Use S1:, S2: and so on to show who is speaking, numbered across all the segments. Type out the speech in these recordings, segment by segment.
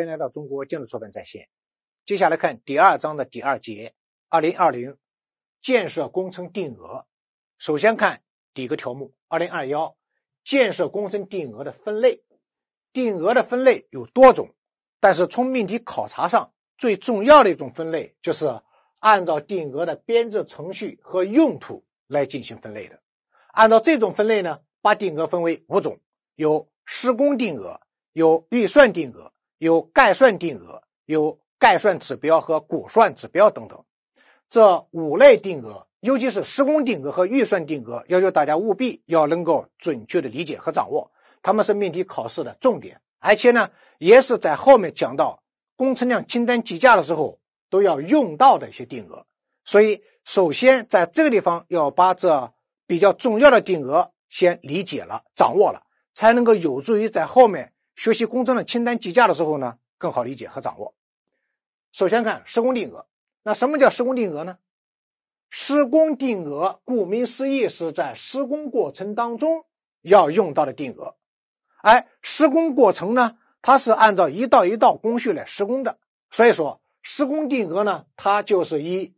S1: 欢迎来到中国建筑出版在线。接下来看第二章的第二节，二零二零建设工程定额。首先看第一个条目，二零二幺建设工程定额的分类。定额的分类有多种，但是从命题考察上最重要的一种分类，就是按照定额的编制程序和用途来进行分类的。按照这种分类呢，把定额分为五种，有施工定额，有预算定额。有概算定额，有概算指标和估算指标等等，这五类定额，尤其是施工定额和预算定额，要求大家务必要能够准确的理解和掌握。他们是命题考试的重点，而且呢，也是在后面讲到工程量清单计价的时候都要用到的一些定额。所以，首先在这个地方要把这比较重要的定额先理解了、掌握了，才能够有助于在后面。学习工程的清单计价的时候呢，更好理解和掌握。首先看施工定额，那什么叫施工定额呢？施工定额顾名思义是在施工过程当中要用到的定额。哎，施工过程呢，它是按照一道一道工序来施工的，所以说施工定额呢，它就是以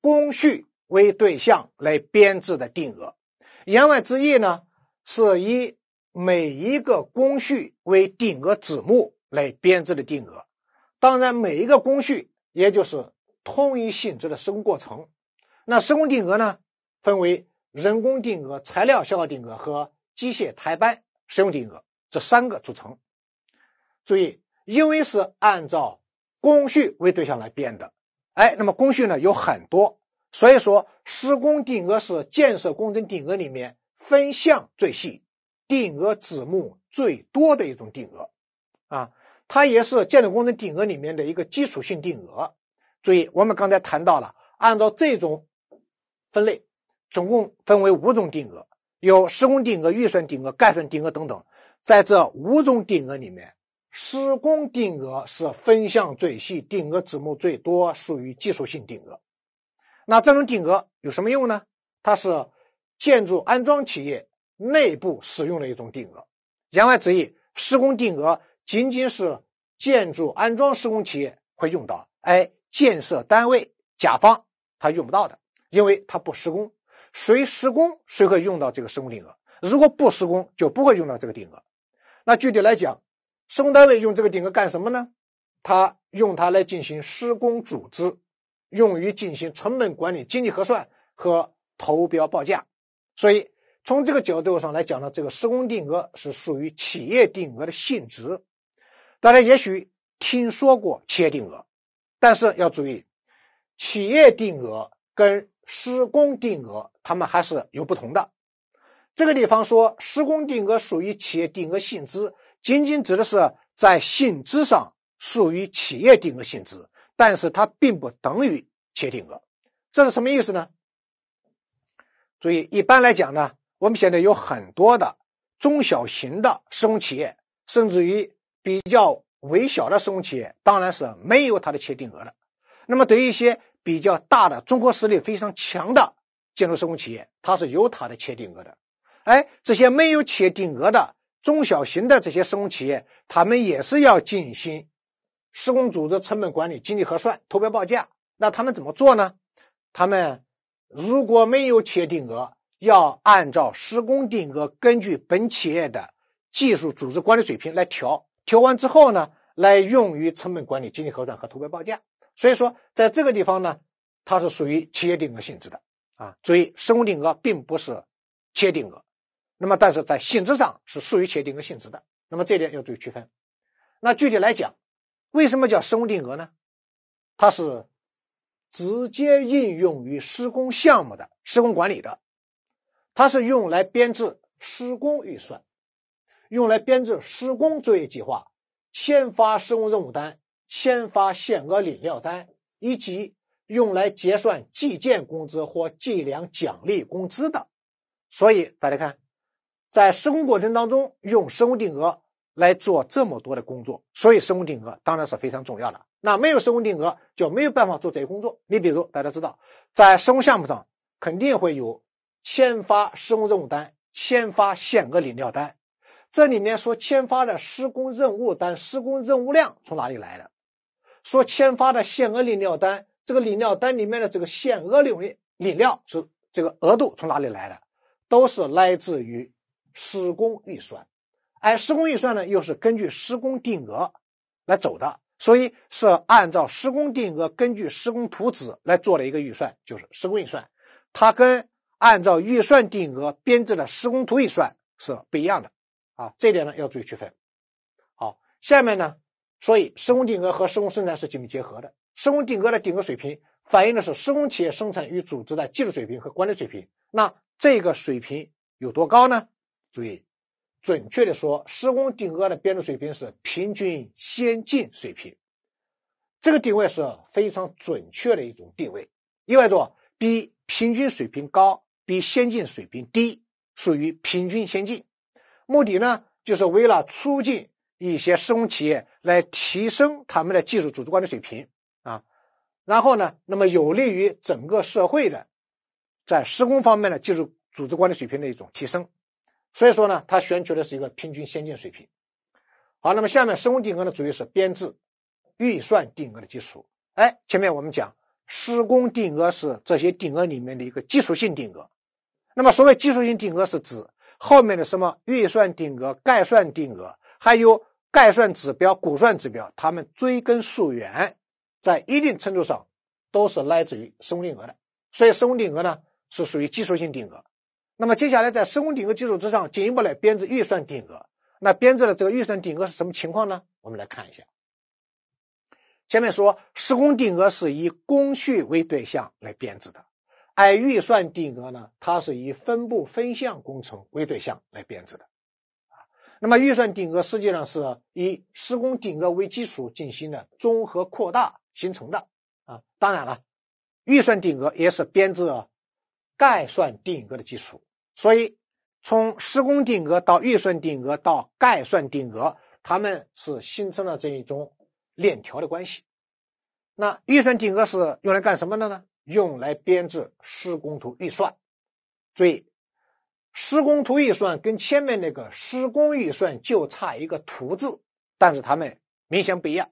S1: 工序为对象来编制的定额。言外之意呢，是以每一个工序为定额子目来编制的定额，当然每一个工序也就是同一性质的施工过程。那施工定额呢，分为人工定额、材料消耗定额和机械台班使用定额这三个组成。注意，因为是按照工序为对象来编的，哎，那么工序呢有很多，所以说施工定额是建设工程定额里面分项最细。定额子目最多的一种定额，啊，它也是建筑工程定额里面的一个基础性定额。注意，我们刚才谈到了，按照这种分类，总共分为五种定额，有施工定额、预算定额、概算定额等等。在这五种定额里面，施工定额是分项最细、定额子目最多，属于技术性定额。那这种定额有什么用呢？它是建筑安装企业。内部使用的一种定额，言外之意，施工定额仅仅是建筑安装施工企业会用到，哎，建设单位甲方他用不到的，因为他不施工，谁施工谁会用到这个施工定额，如果不施工就不会用到这个定额。那具体来讲，施工单位用这个定额干什么呢？他用它来进行施工组织，用于进行成本管理、经济核算和投标报价，所以。从这个角度上来讲呢，这个施工定额是属于企业定额的性质。大家也许听说过企业定额，但是要注意，企业定额跟施工定额它们还是有不同的。这个地方说施工定额属于企业定额性质，仅仅指的是在性质上属于企业定额性质，但是它并不等于企业定额。这是什么意思呢？注意，一般来讲呢。我们现在有很多的中小型的施工企业，甚至于比较微小的施工企业，当然是没有它的企业定额的。那么，对于一些比较大的、综合实力非常强的建筑施工企业，它是有它的企业定额的。哎，这些没有企业定额的中小型的这些施工企业，他们也是要进行施工组织成本管理、经济核算、投标报价。那他们怎么做呢？他们如果没有企业定额，要按照施工定额，根据本企业的技术组织管理水平来调，调完之后呢，来用于成本管理、经济核算和投标报价。所以说，在这个地方呢，它是属于企业定额性质的啊。注意，施工定额并不是企业定额，那么但是在性质上是属于企业定额性质的。那么这点要注意区分。那具体来讲，为什么叫施工定额呢？它是直接应用于施工项目的施工管理的。它是用来编制施工预算，用来编制施工作业计划，签发施工任务单，签发限额领料单，以及用来结算计件工资或计量奖励工资的。所以大家看，在施工过程当中，用施工定额来做这么多的工作，所以施工定额当然是非常重要的。那没有施工定额，就没有办法做这些工作。你比如大家知道，在施工项目上肯定会有。签发施工任务单，签发限额领料单。这里面说签发的施工任务单，施工任务量从哪里来的？说签发的限额领料单，这个领料单里面的这个限额领领料是这个额度从哪里来的？都是来自于施工预算。哎，施工预算呢，又是根据施工定额来走的，所以是按照施工定额，根据施工图纸来做了一个预算，就是施工预算。它跟按照预算定额编制的施工图预算是不一样的啊，这点呢要注意区分。好，下面呢，所以施工定额和施工生产是紧密结合的。施工定额的定额水平反映的是施工企业生产与组织的技术水平和管理水平。那这个水平有多高呢？注意，准确的说，施工定额的编制水平是平均先进水平，这个定位是非常准确的一种定位。意味着比平均水平高。比先进水平低，属于平均先进。目的呢，就是为了促进一些施工企业来提升他们的技术组织管理水平啊。然后呢，那么有利于整个社会的在施工方面的技术组织管理水平的一种提升。所以说呢，它选取的是一个平均先进水平。好，那么下面施工定额呢，主要是编制预算定额的基础。哎，前面我们讲施工定额是这些定额里面的一个基础性定额。那么，所谓技术性定额是指后面的什么预算定额、概算定额，还有概算指标、估算指标，它们追根溯源，在一定程度上都是来自于施工定额的。所以，施工定额呢是属于技术性定额。那么，接下来在施工定额基础之上，进一步来编制预算定额。那编制的这个预算定额是什么情况呢？我们来看一下。下面说，施工定额是以工序为对象来编制的。按预算定额呢，它是以分部分项工程为对象来编制的，啊，那么预算定额实际上是以施工定额为基础进行的综合扩大形成的，啊，当然了，预算定额也是编制概算定额的基础，所以从施工定额到预算定额到概算定额，他们是形成了这一种链条的关系。那预算定额是用来干什么的呢？用来编制施工图预算，注意，施工图预算跟前面那个施工预算就差一个“图”字，但是它们明显不一样。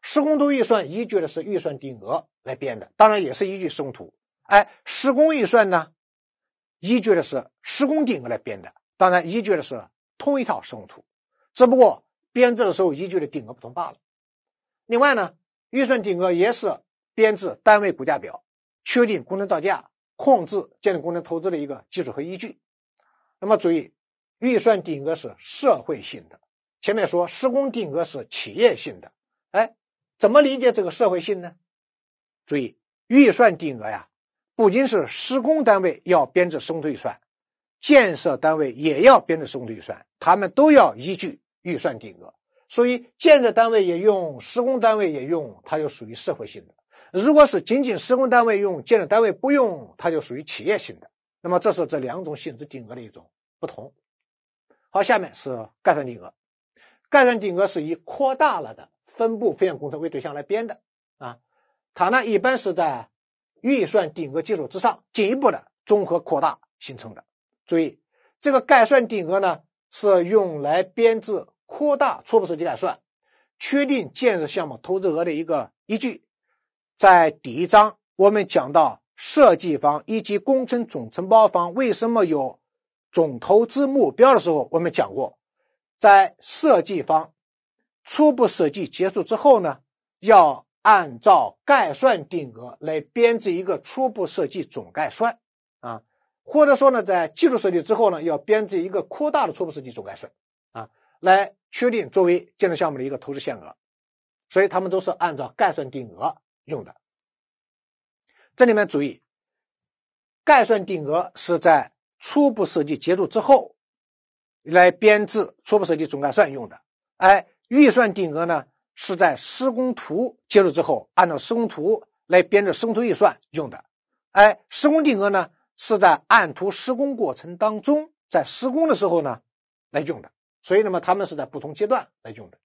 S1: 施工图预算依据的是预算定额来编的，当然也是依据施工图。哎，施工预算呢，依据的是施工定额来编的，当然依据的是同一套施工图，只不过编制的时候依据的定额不同罢了。另外呢，预算定额也是编制单位估价表。确定工程造价、控制建筑工程投资的一个基础和依据。那么，注意预算定额是社会性的。前面说施工定额是企业性的。哎，怎么理解这个社会性呢？注意预算定额呀，不仅是施工单位要编制施工预算，建设单位也要编制施工预算，他们都要依据预算定额。所以，建设单位也用，施工单位也用，它就属于社会性的。如果是仅仅施工单位用，建设单位不用，它就属于企业性的。那么，这是这两种性质定额的一种不同。好，下面是概算定额。概算定额是以扩大了的分布分项工程为对象来编的啊，它呢一般是在预算定额基础之上进一步的综合扩大形成的。注意，这个概算定额呢是用来编制扩大初步设计概算、确定建设项目投资额的一个依据。在第一章，我们讲到设计方以及工程总承包方为什么有总投资目标的时候，我们讲过，在设计方初步设计结束之后呢，要按照概算定额来编制一个初步设计总概算，啊，或者说呢，在技术设计之后呢，要编制一个扩大的初步设计总概算，啊，来确定作为建设项目的一个投资限额，所以他们都是按照概算定额。用的，这里面注意，概算定额是在初步设计结束之后来编制初步设计总概算用的，哎，预算定额呢是在施工图结束之后，按照施工图来编制施工图预算用的，哎，施工定额呢是在按图施工过程当中，在施工的时候呢来用的，所以那么他们是在不同阶段来用的，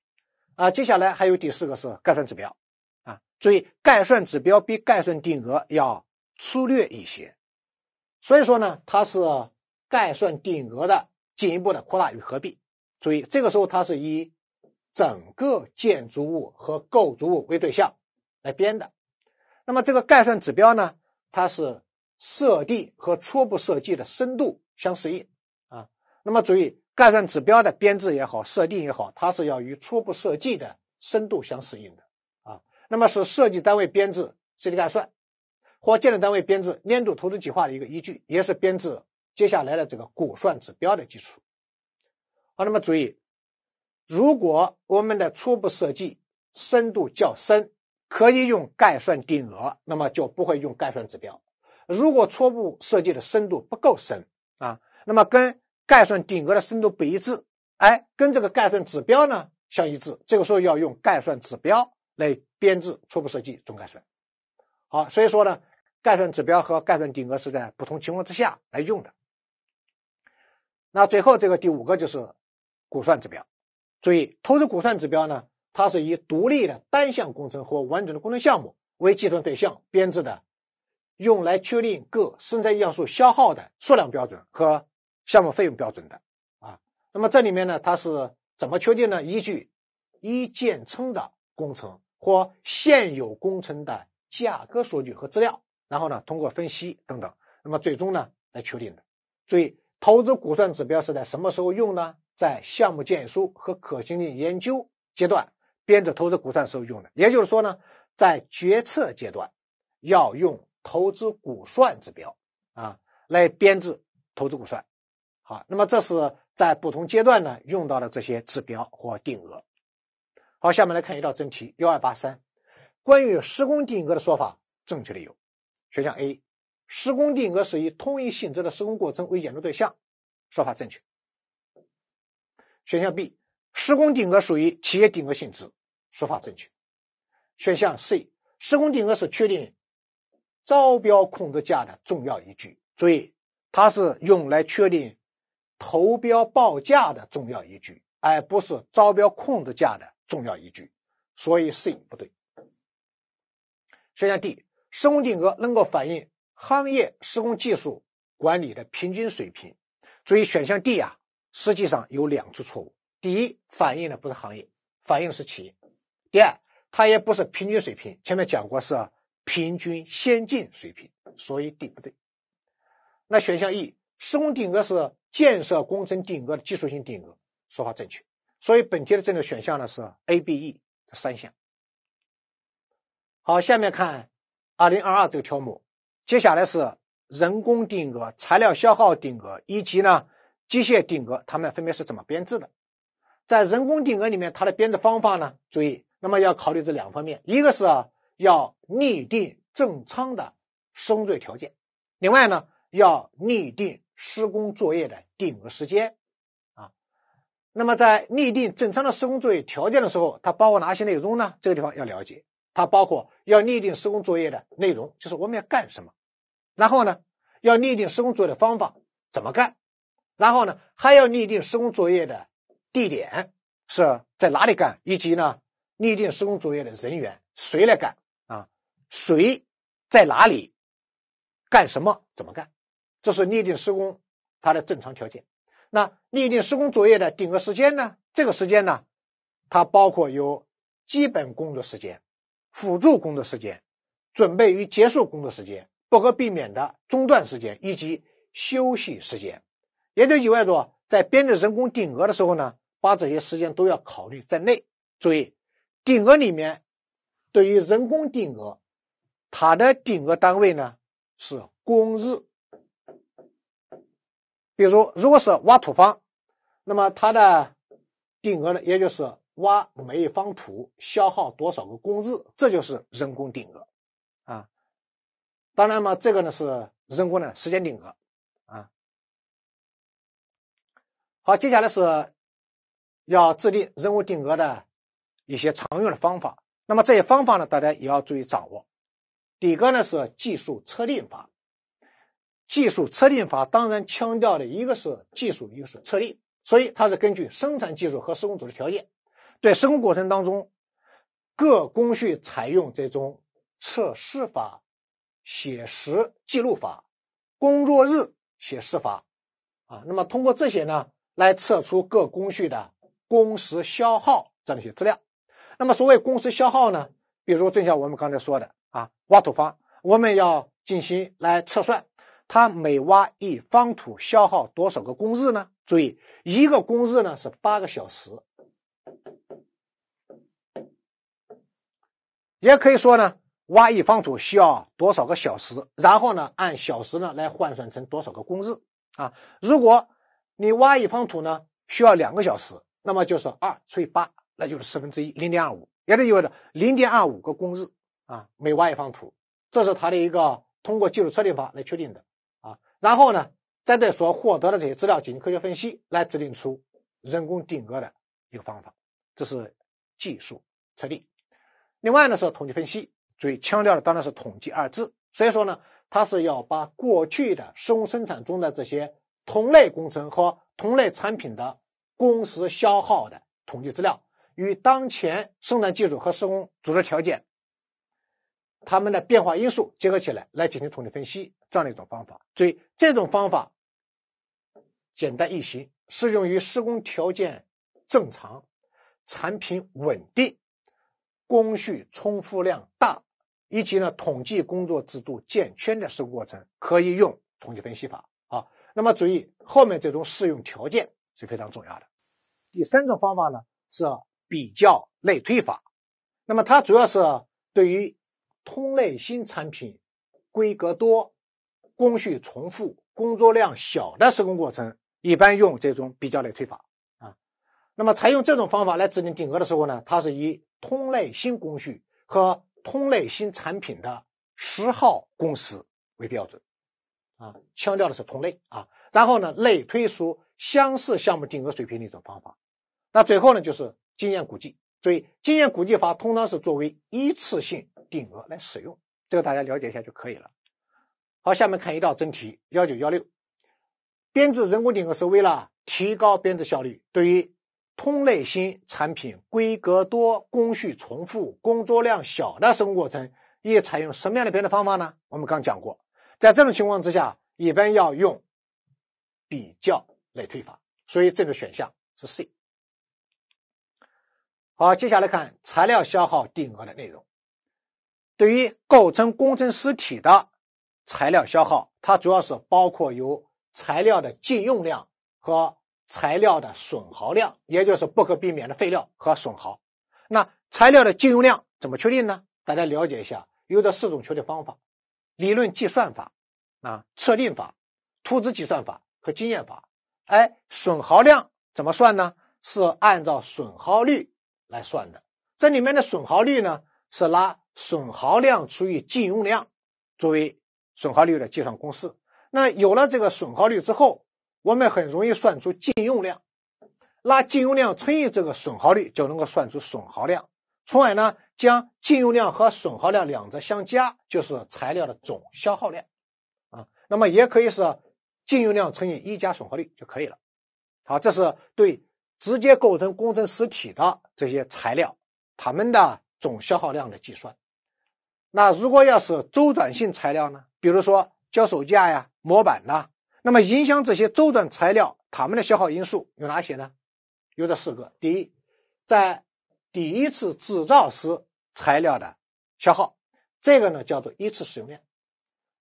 S1: 啊，接下来还有第四个是概算指标。啊，注意概算指标比概算定额要粗略一些，所以说呢，它是概算定额的进一步的扩大与合并。注意，这个时候它是以整个建筑物和构筑物为对象来编的。那么这个概算指标呢，它是设定和初步设计的深度相适应啊。那么注意，概算指标的编制也好，设定也好，它是要与初步设计的深度相适应的。那么是设计单位编制设计概算，或建设单位编制年度投资计划的一个依据，也是编制接下来的这个估算指标的基础。好，那么注意，如果我们的初步设计深度较深，可以用概算定额，那么就不会用概算指标；如果初步设计的深度不够深啊，那么跟概算定额的深度不一致，哎，跟这个概算指标呢相一致，这个时候要用概算指标来。编制初步设计总概算，好，所以说呢，概算指标和概算定额是在不同情况之下来用的。那最后这个第五个就是估算指标，注意，投资估算指标呢，它是以独立的单项工程或完整的工程项目为计算对象编制的，用来确定各生产要素消耗的数量标准和项目费用标准的啊。那么这里面呢，它是怎么确定呢？依据一建称的工程。或现有工程的价格数据和资料，然后呢，通过分析等等，那么最终呢，来确定的。注意，投资估算指标是在什么时候用呢？在项目建议书和可行性研究阶段编制投资估算时候用的。也就是说呢，在决策阶段要用投资估算指标啊来编制投资估算。好，那么这是在不同阶段呢用到的这些指标或定额。好，下面来看一道真题：幺二八三，关于施工定额的说法，正确的有，选项 A，施工定额是以统一性质的施工过程为研究对象，说法正确。选项 B，施工定额属于企业定额性质，说法正确。选项 C，施工定额是确定招标控制价的重要依据，注意它是用来确定投标报价的重要依据，而不是招标控制价的。重要依据，所以 C 不对。选项 D，施工定额能够反映行业施工技术管理的平均水平，注意，选项 D 啊，实际上有两次错误：第一，反映的不是行业，反映是企业；第二，它也不是平均水平，前面讲过是平均先进水平，所以 D 不对。那选项 E，施工定额是建设工程定额的技术性定额，说法正确。所以本题的正确选项呢是 A、B、E 这三项。好，下面看2022这个条目，接下来是人工定额、材料消耗定额以及呢机械定额，它们分别是怎么编制的？在人工定额里面，它的编制方法呢，注意，那么要考虑这两方面，一个是要拟定正常的升坠条件，另外呢要拟定施工作业的定额时间。那么，在拟定正常的施工作业条件的时候，它包括哪些内容呢？这个地方要了解，它包括要拟定施工作业的内容，就是我们要干什么；然后呢，要拟定施工作业的方法怎么干；然后呢，还要拟定施工作业的地点是在哪里干，以及呢，拟定施工作业的人员谁来干啊，谁在哪里干什么怎么干，这是拟定施工它的正常条件。那拟定施工作业的定额时间呢？这个时间呢，它包括有基本工作时间、辅助工作时间、准备与结束工作时间、不可避免的中断时间以及休息时间。也就意味着在编制人工定额的时候呢，把这些时间都要考虑在内。注意，定额里面对于人工定额，它的定额单位呢是工日。比如，如果是挖土方，那么它的定额呢，也就是挖每一方土消耗多少个工日，这就是人工定额，啊，当然嘛，这个呢是人工的时间定额，啊，好，接下来是要制定人工定额的一些常用的方法，那么这些方法呢，大家也要注意掌握。第一个呢是技术测定法。技术测定法当然强调的一个是技术，一个是测定，所以它是根据生产技术和施工组织条件，对施工过程当中各工序采用这种测试法、写实记录法、工作日写实法啊，那么通过这些呢，来测出各工序的工时消耗这样一些资料。那么所谓工时消耗呢，比如正像我们刚才说的啊，挖土方，我们要进行来测算。他每挖一方土消耗多少个工日呢？注意，一个工日呢是八个小时，也可以说呢，挖一方土需要多少个小时，然后呢按小时呢来换算成多少个工日啊？如果你挖一方土呢需要两个小时，那么就是二除以八，那就是四分之一，零点二五，也就意味着零点二五个工日啊，每挖一方土，这是他的一个通过技术测定法来确定的。然后呢，再对所获得的这些资料进行科学分析，来制定出人工定额的一个方法，这是技术测定。另外呢是统计分析，注意强调的当然是“统计”二字。所以说呢，它是要把过去的施工生产中的这些同类工程和同类产品的工时消耗的统计资料，与当前生产技术和施工组织条件，它们的变化因素结合起来来进行统计分析。这样的一种方法，注意这种方法简单易行，适用于施工条件正常、产品稳定、工序重复量大以及呢统计工作制度健全的施工过程，可以用统计分析法啊。那么注意后面这种适用条件是非常重要的。第三种方法呢是比较类推法，那么它主要是对于通类新产品规格多。工序重复、工作量小的施工过程，一般用这种比较类推法啊。那么采用这种方法来制定定额的时候呢，它是以通类新工序和通类新产品的十号工时为标准啊，强调的是同类啊。然后呢，类推出相似项目定额水平的一种方法。那最后呢，就是经验估计。所以，经验估计法通常是作为一次性定额来使用，这个大家了解一下就可以了。好，下面看一道真题：幺九幺六，编制人工定额是为了提高编制效率。对于同类型产品、规格多、工序重复、工作量小的施工过程，应采用什么样的编制方法呢？我们刚讲过，在这种情况之下，一般要用比较类推法。所以这个选项是 C。好，接下来看材料消耗定额的内容。对于构成工程实体的。材料消耗，它主要是包括有材料的净用量和材料的损耗量，也就是不可避免的废料和损耗。那材料的净用量怎么确定呢？大家了解一下，有这四种确定方法：理论计算法、啊测定法、图纸计算法和经验法。哎，损耗量怎么算呢？是按照损耗率来算的。这里面的损耗率呢，是拿损耗量除以净用量作为。损耗率的计算公式，那有了这个损耗率之后，我们很容易算出净用量，那净用量乘以这个损耗率就能够算出损耗量，从而呢，将净用量和损耗量两者相加，就是材料的总消耗量，啊，那么也可以是净用量乘以一加损耗率就可以了，好，这是对直接构成工程实体的这些材料，它们的总消耗量的计算。那如果要是周转性材料呢？比如说脚手架呀、模板呐，那么影响这些周转材料它们的消耗因素有哪些呢？有这四个：第一，在第一次制造时材料的消耗，这个呢叫做一次使用量；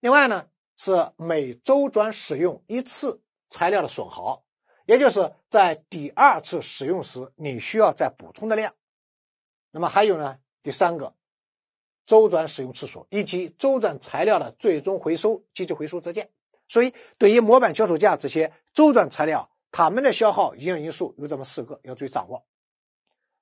S1: 另外呢是每周转使用一次材料的损耗，也就是在第二次使用时你需要再补充的量。那么还有呢，第三个。周转使用次数以及周转材料的最终回收及其回收折件，所以对于模板脚手架这些周转材料，它们的消耗影响因素有这么四个，要注意掌握。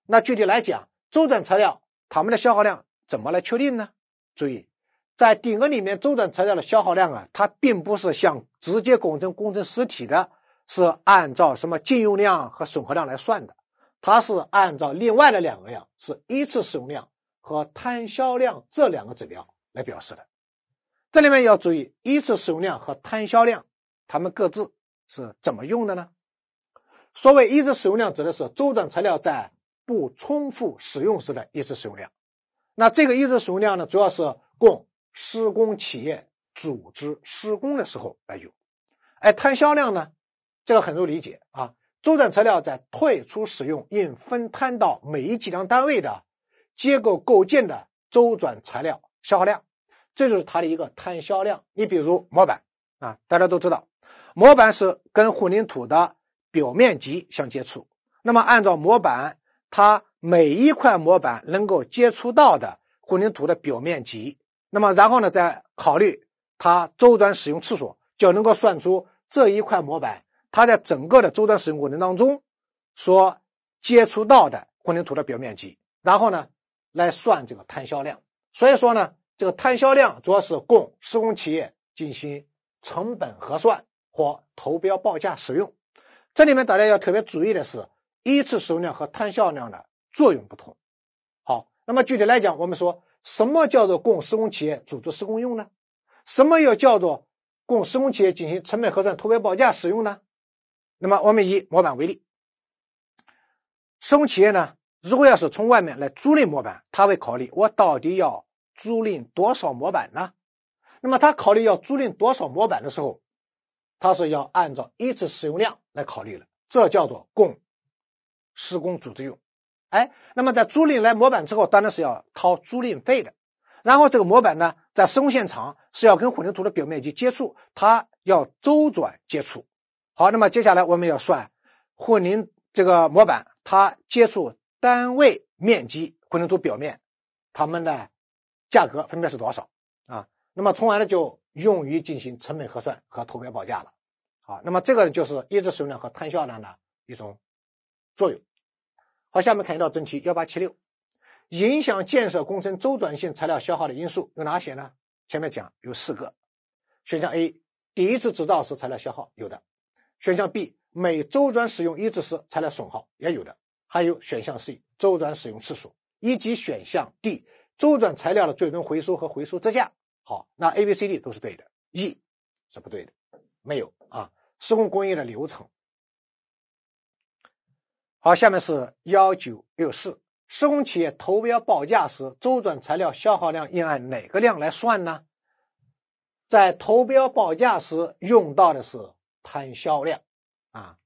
S1: 那具体来讲，周转材料它们的消耗量怎么来确定呢？注意，在定额里面，周转材料的消耗量啊，它并不是像直接工程工程实体的，是按照什么净用量和损耗量来算的，它是按照另外的两个量是一次使用量。和摊销量这两个指标来表示的，这里面要注意一次使用量和摊销量，它们各自是怎么用的呢？所谓一次使用量，指的是周转材料在不重复使用时的一次使用量。那这个一次使用量呢，主要是供施工企业组织施工的时候来用。哎，摊销量呢，这个很容易理解啊，周转材料在退出使用，应分摊到每一计量单位的。结构构件的周转材料消耗量，这就是它的一个摊销量。你比如模板啊，大家都知道，模板是跟混凝土的表面积相接触。那么按照模板，它每一块模板能够接触到的混凝土的表面积，那么然后呢，再考虑它周转使用次数，就能够算出这一块模板它在整个的周转使用过程当中所接触到的混凝土的表面积。然后呢？来算这个摊销量，所以说呢，这个摊销量主要是供施工企业进行成本核算或投标报价使用。这里面大家要特别注意的是，一次使用量和摊销量的作用不同。好，那么具体来讲，我们说什么叫做供施工企业组织施工用呢？什么又叫做供施工企业进行成本核算、投标报价使用呢？那么我们以模板为例，施工企业呢？如果要是从外面来租赁模板，他会考虑我到底要租赁多少模板呢？那么他考虑要租赁多少模板的时候，他是要按照一次使用量来考虑了，这叫做供施工组织用。哎，那么在租赁来模板之后，当然是要掏租赁费的。然后这个模板呢，在施工现场是要跟混凝土的表面积接触，它要周转接触。好，那么接下来我们要算混凝这个模板它接触。单位面积混凝土表面，它们的价格分别是多少啊？那么从而呢就用于进行成本核算和投标报价了。好，那么这个呢就是一制用量和摊销量的一种作用。好，下面看一道真题：幺八七六，影响建设工程周转性材料消耗的因素有哪些呢？前面讲有四个。选项 A，第一次制造时材料消耗有的；选项 B，每周转使用一次时材料损耗也有的。还有选项 C 周转使用次数，以及选项 D 周转材料的最终回收和回收支架。好，那 A、B、C、D 都是对的，E 是不对的，没有啊。施工工艺的流程。好，下面是幺九六四，施工企业投标报价时，周转材料消耗量应按哪个量来算呢？在投标报价时用到的是摊销量啊，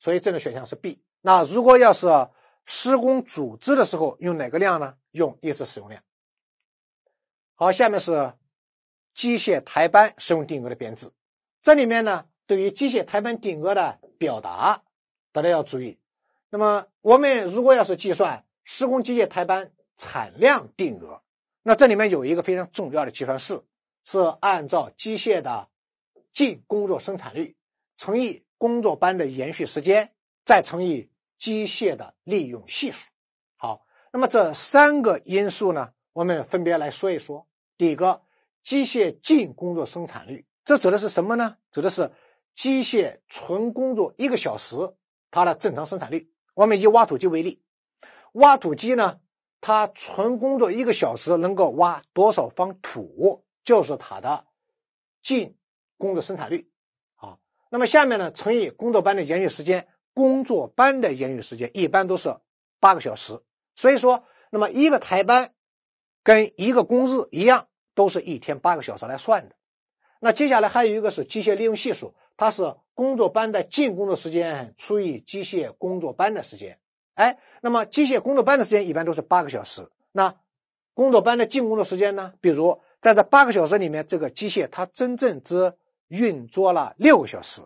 S1: 所以这个选项是 B。那如果要是施工组织的时候用哪个量呢？用一次使用量。好，下面是机械台班使用定额的编制。这里面呢，对于机械台班定额的表达，大家要注意。那么我们如果要是计算施工机械台班产量定额，那这里面有一个非常重要的计算式，是按照机械的净工作生产率乘以工作班的延续时间，再乘以。机械的利用系数。好，那么这三个因素呢，我们分别来说一说。第一个，机械净工作生产率，这指的是什么呢？指的是机械纯工作一个小时它的正常生产率。我们以挖土机为例，挖土机呢，它纯工作一个小时能够挖多少方土，就是它的净工作生产率。好，那么下面呢，乘以工作班的延续时间。工作班的言语时间一般都是八个小时，所以说，那么一个台班跟一个工日一样，都是一天八个小时来算的。那接下来还有一个是机械利用系数，它是工作班的净工作时间除以机械工作班的时间。哎，那么机械工作班的时间一般都是八个小时，那工作班的净工作时间呢？比如在这八个小时里面，这个机械它真正只运作了六个小时。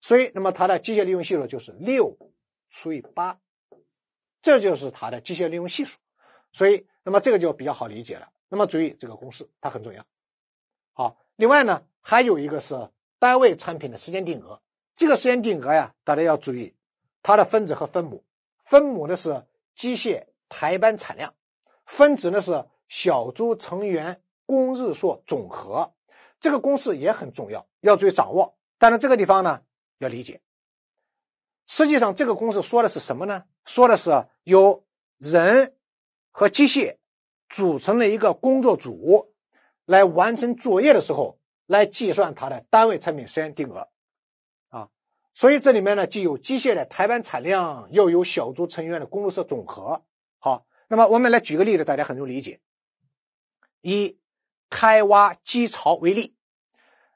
S1: 所以，那么它的机械利用系数就是六除以八，这就是它的机械利用系数。所以，那么这个就比较好理解了。那么，注意这个公式它很重要。好，另外呢，还有一个是单位产品的时间定额。这个时间定额呀，大家要注意它的分子和分母。分母呢是机械台班产量，分子呢是小组成员工日数总和。这个公式也很重要，要注意掌握。但是这个地方呢。要理解，实际上这个公式说的是什么呢？说的是由人和机械组成了一个工作组来完成作业的时候，来计算它的单位产品时间定额啊。所以这里面呢，既有机械的台班产量，又有小组成员的工作室总和。好，那么我们来举个例子，大家很容易理解。以开挖基槽为例，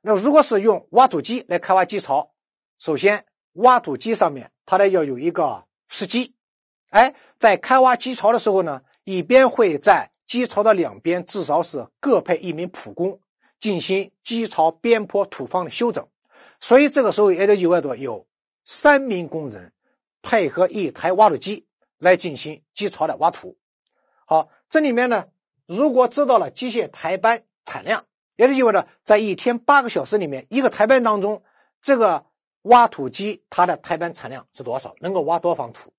S1: 那如果是用挖土机来开挖基槽。首先，挖土机上面，它呢要有一个司机。哎，在开挖基槽的时候呢，一边会在基槽的两边至少是各配一名普工进行基槽边坡土方的修整。所以，这个时候也就意味着有三名工人配合一台挖土机来进行基槽的挖土。好，这里面呢，如果知道了机械台班产量，也就意味着在一天八个小时里面，一个台班当中，这个。挖土机它的台班产量是多少？能够挖多方土？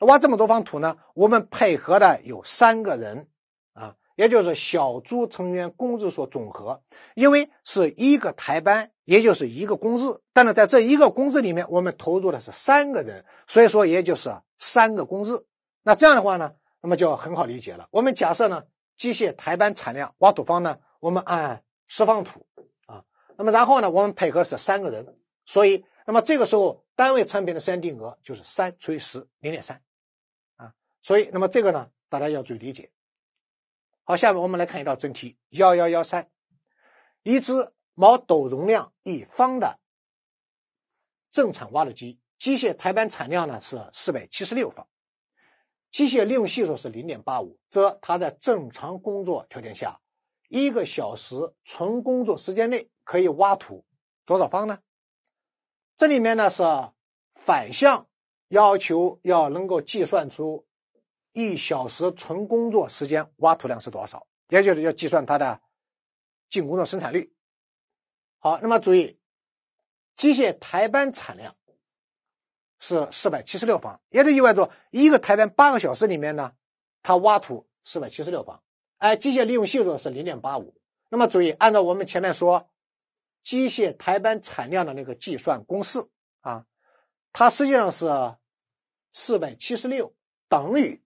S1: 挖这么多方土呢？我们配合的有三个人啊，也就是小组成员工资所总和，因为是一个台班，也就是一个工日，但是在这一个工日里面，我们投入的是三个人，所以说也就是三个工日。那这样的话呢，那么就很好理解了。我们假设呢，机械台班产量挖土方呢，我们按十方土啊，那么然后呢，我们配合是三个人，所以。那么这个时候，单位产品的生产定额就是三除以十，零点三，啊，所以那么这个呢，大家要注意理解。好，下面我们来看一道真题：幺幺幺三，一只毛斗容量一方的正常挖土机，机械台班产量呢是四百七十六方，机械利用系数是零点八五，则它在正常工作条件下，一个小时纯工作时间内可以挖土多少方呢？这里面呢是反向要求，要能够计算出一小时纯工作时间挖土量是多少，也就是要计算它的净工作生产率。好，那么注意，机械台班产量是四百七十六方，也就意味着一个台班八个小时里面呢，它挖土四百七十六方。哎，机械利用系数是零点八五，那么注意，按照我们前面说。机械台班产量的那个计算公式啊，它实际上是四百七十六等于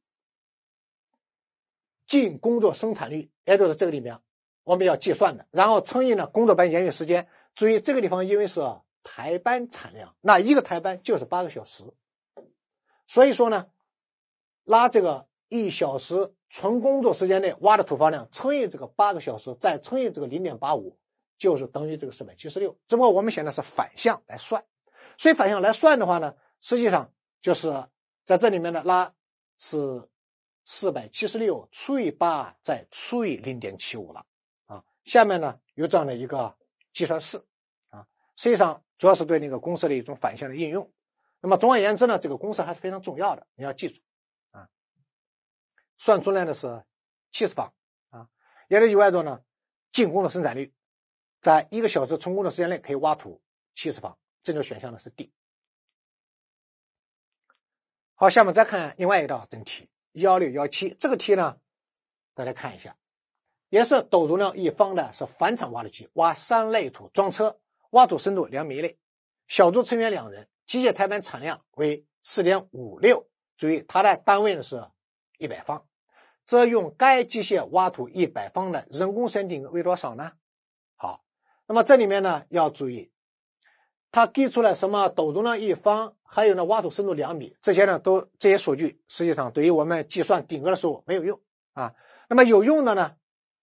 S1: 净工作生产率，也就是这个里面我们要计算的，然后乘以呢工作班延续时间。注意这个地方，因为是台班产量，那一个台班就是八个小时，所以说呢，拉这个一小时纯工作时间内挖的土方量，乘以这个八个小时，再乘以这个零点八五。就是等于这个四百七十六，只不过我们选的是反向来算，所以反向来算的话呢，实际上就是在这里面呢，拉是四百七十六除以八再除以零点七五了啊。下面呢有这样的一个计算式啊，实际上主要是对那个公式的一种反向的应用。那么总而言之呢，这个公式还是非常重要的，你要记住啊。算出来的是七次方啊，也就是一万多呢，进攻的生产率。在一个小时充功的时间内，可以挖土七十方。正确选项呢是 D。好，下面再看另外一道真题，幺六幺七。这个题呢，大家看一下，也是斗容量一方的是反厂挖土机挖三类土装车，挖土深度两米内，小组成员两人，机械台班产量为四点五六。注意它的单位呢是一百方，则用该机械挖土一百方的人工定井为多少呢？那么这里面呢要注意，它给出了什么斗容量一方，还有呢挖土深度两米，这些呢都这些数据实际上对于我们计算顶格的时候没有用啊。那么有用的呢，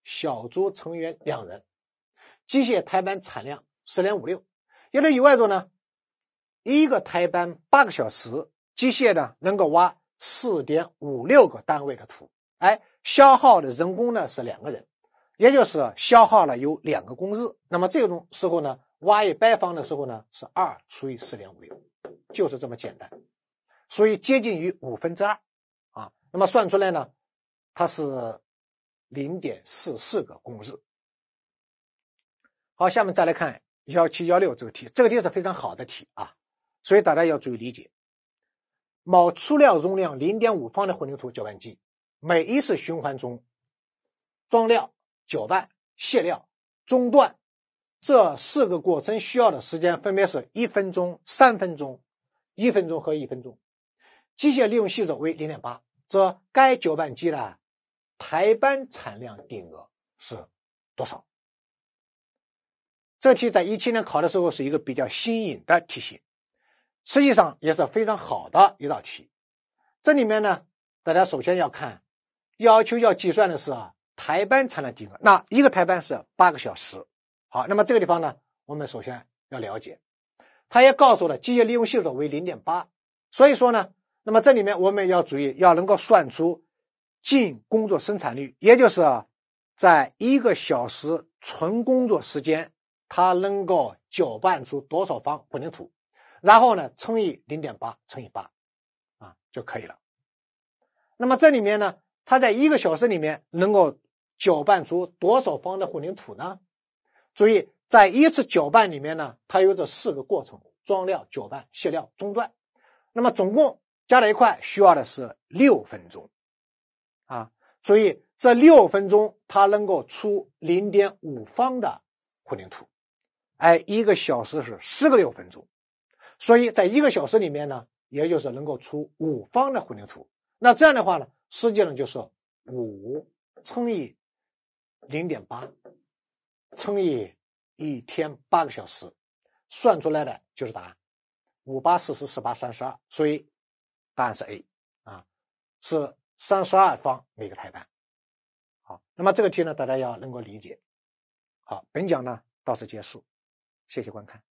S1: 小组成员两人，机械台班产量十点五六，也来以外度呢，一个台班八个小时，机械呢能够挖四点五六个单位的土，哎，消耗的人工呢是两个人。也就是消耗了有两个工日，那么这种时候呢，y 一百方的时候呢是二除以四点五六，就是这么简单，所以接近于五分之二，啊，那么算出来呢，它是零点四四个工日。好，下面再来看幺七幺六这个题，这个题是非常好的题啊，所以大家要注意理解。某粗料容量零点五方的混凝土搅拌机，每一次循环中装料。搅拌、卸料、中断，这四个过程需要的时间分别是一分钟、三分钟、一分钟和一分钟。机械利用系数为零点八，则该搅拌机的台班产量定额是多少？这题在一七年考的时候是一个比较新颖的题型，实际上也是非常好的一道题。这里面呢，大家首先要看要求要计算的是啊。台班产量定额，那一个台班是八个小时。好，那么这个地方呢，我们首先要了解，他也告诉了机械利用系数为零点八，所以说呢，那么这里面我们要注意，要能够算出净工作生产率，也就是在一个小时纯工作时间，它能够搅拌出多少方混凝土，然后呢乘以零点八乘以八，啊就可以了。那么这里面呢，它在一个小时里面能够。搅拌出多少方的混凝土呢？注意，在一次搅拌里面呢，它有这四个过程：装料、搅拌、卸料、中断。那么总共加在一块需要的是六分钟，啊，注意这六分钟它能够出零点五方的混凝土。哎，一个小时是四个六分钟，所以在一个小时里面呢，也就是能够出五方的混凝土。那这样的话呢，实际上就是五乘以。零点八乘以一天八个小时，算出来的就是答案，五八四十四八三十二，所以答案是 A 啊，是三十二方每个台班。好，那么这个题呢，大家要能够理解。好，本讲呢到此结束，谢谢观看。